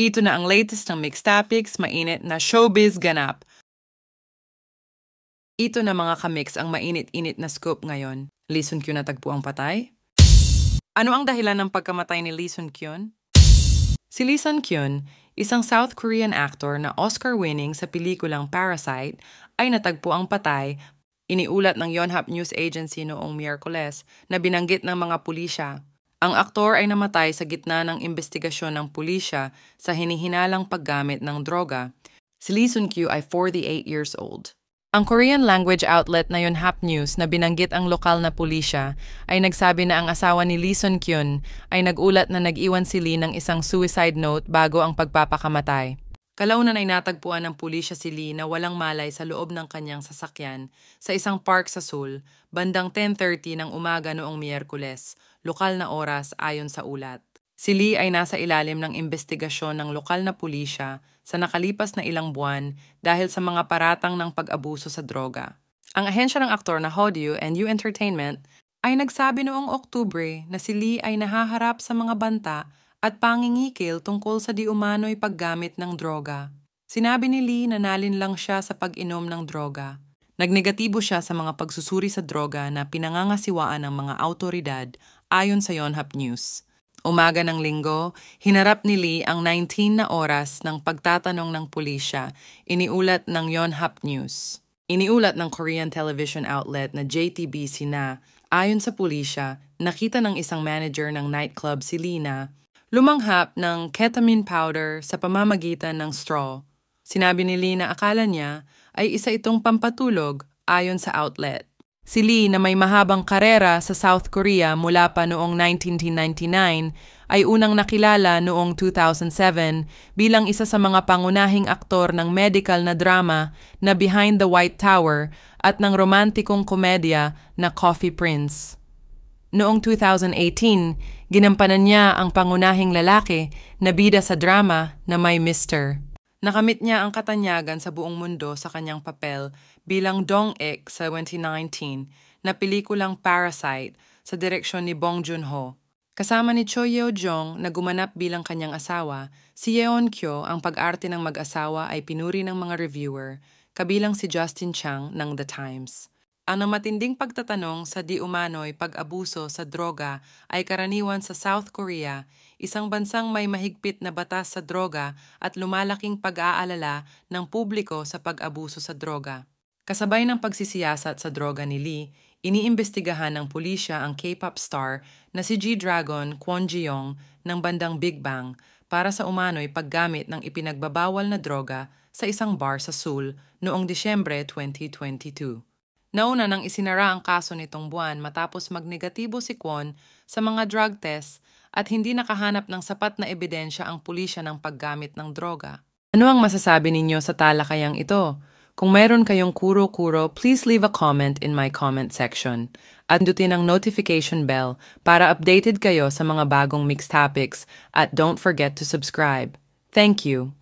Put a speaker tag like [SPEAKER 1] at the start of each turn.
[SPEAKER 1] Ito na ang latest ng mixed topics, mainit na showbiz ganap. Ito na mga kamix ang mainit-init na scoop ngayon. Lee Sun Kyun natagpo ang patay? Ano ang dahilan ng pagkamatay ni Lee Sun Kyun? Si Lee Sun Kyun, isang South Korean actor na Oscar-winning sa pelikulang Parasite, ay natagpo ang patay, iniulat ng Yonhap News Agency noong Miyerkules na binanggit ng mga pulisya ang aktor ay namatay sa gitna ng investigasyon ng pulisya sa hinihinalang paggamit ng droga. Si Lee Sun Kyu ay 48 years old. Ang Korean language outlet na Yonhap News na binanggit ang lokal na pulisya ay nagsabi na ang asawa ni Lee Sun Kyun ay nagulat na nag-iwan si Lee ng isang suicide note bago ang pagpapakamatay. Kalaunan ay natagpuan ng pulisya si Lee na walang malay sa loob ng kanyang sasakyan sa isang park sa Seoul bandang 10.30 ng umaga noong Miyerkules, lokal na oras ayon sa ulat. Si Lee ay nasa ilalim ng investigasyon ng lokal na pulisya sa nakalipas na ilang buwan dahil sa mga paratang ng pag-abuso sa droga. Ang ahensya ng aktor na Hodyu and U Entertainment ay nagsabi noong Oktubre na si Lee ay nahaharap sa mga banta at pangingikil tungkol sa diumano'y paggamit ng droga. Sinabi ni Lee na nalin lang siya sa pag-inom ng droga. Nagnegatibo siya sa mga pagsusuri sa droga na pinangangasiwaan ng mga autoridad ayon sa Yonhap News. Umaga ng linggo, hinarap ni Lee ang 19 na oras ng pagtatanong ng pulisya, iniulat ng Yonhap News. Iniulat ng Korean television outlet na JTBC na, ayon sa pulisya, nakita ng isang manager ng nightclub si Lee na lumanghap ng ketamine powder sa pamamagitan ng straw. Sinabi ni Lee na akala niya ay isa itong pampatulog ayon sa outlet. Si Lee na may mahabang karera sa South Korea mula pa noong 1999 ay unang nakilala noong 2007 bilang isa sa mga pangunahing aktor ng medical na drama na Behind the White Tower at ng romantikong komedya na Coffee Prince. Noong 2018, ginampanan niya ang pangunahing lalaki na bida sa drama na My Mister. Nakamit niya ang katanyagan sa buong mundo sa kanyang papel bilang Dong-ik sa 2019 na pelikulang Parasite sa direksyon ni Bong Joon-ho. Kasama ni Cho Yeo-jong na gumanap bilang kanyang asawa, si Yeon Kyo ang pag-arte ng mag-asawa ay pinuri ng mga reviewer, kabilang si Justin Chang ng The Times. Ang matinding pagtatanong sa di umano'y pag-abuso sa droga ay karaniwan sa South Korea, isang bansang may mahigpit na batas sa droga at lumalaking pag-aalala ng publiko sa pag-abuso sa droga. Kasabay ng pagsisiyasat sa droga ni Lee, iniimbestigahan ng pulisya ang K-pop star na si G-Dragon Kwon Ji-yong ng bandang Big Bang para sa umano'y paggamit ng ipinagbabawal na droga sa isang bar sa Seoul noong Disyembre 2022. Nauna nang isinara ang kaso nitong buwan matapos magnegatibo si Kwon sa mga drug test at hindi nakahanap ng sapat na ebidensya ang pulisya ng paggamit ng droga. Ano ang masasabi ninyo sa talakayang ito? Kung mayroon kayong kuro-kuro, please leave a comment in my comment section. At dutin ang notification bell para updated kayo sa mga bagong mixed topics at don't forget to subscribe. Thank you.